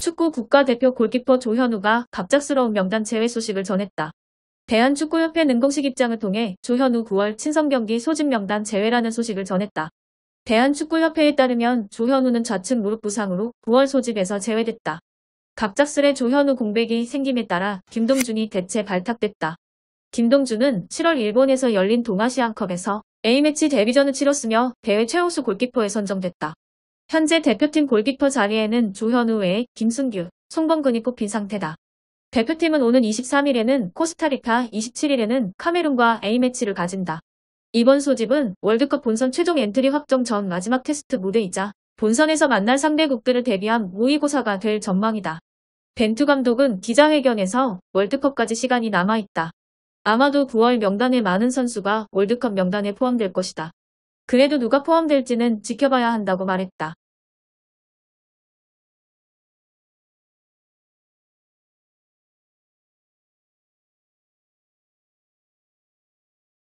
축구 국가대표 골키퍼 조현우가 갑작스러운 명단 제외 소식을 전했다. 대한축구협회 능공식 입장을 통해 조현우 9월 친선경기 소집 명단 제외라는 소식을 전했다. 대한축구협회에 따르면 조현우는 좌측 무릎 부상으로 9월 소집에서 제외됐다. 갑작스레 조현우 공백이 생김에 따라 김동준이 대체 발탁됐다. 김동준은 7월 일본에서 열린 동아시안컵에서 A매치 데뷔전을 치렀으며 대회 최우수 골키퍼에 선정됐다. 현재 대표팀 골키퍼 자리에는 조현우 외에 김승규, 송범근이 꼽힌 상태다. 대표팀은 오는 23일에는 코스타리카, 27일에는 카메룬과 A매치를 가진다. 이번 소집은 월드컵 본선 최종 엔트리 확정 전 마지막 테스트 무대이자 본선에서 만날 상대국들을 대비한 모의고사가 될 전망이다. 벤투 감독은 기자회견에서 월드컵까지 시간이 남아있다. 아마도 9월 명단에 많은 선수가 월드컵 명단에 포함될 것이다. 그래도 누가 포함될지는 지켜봐야 한다고 말했다.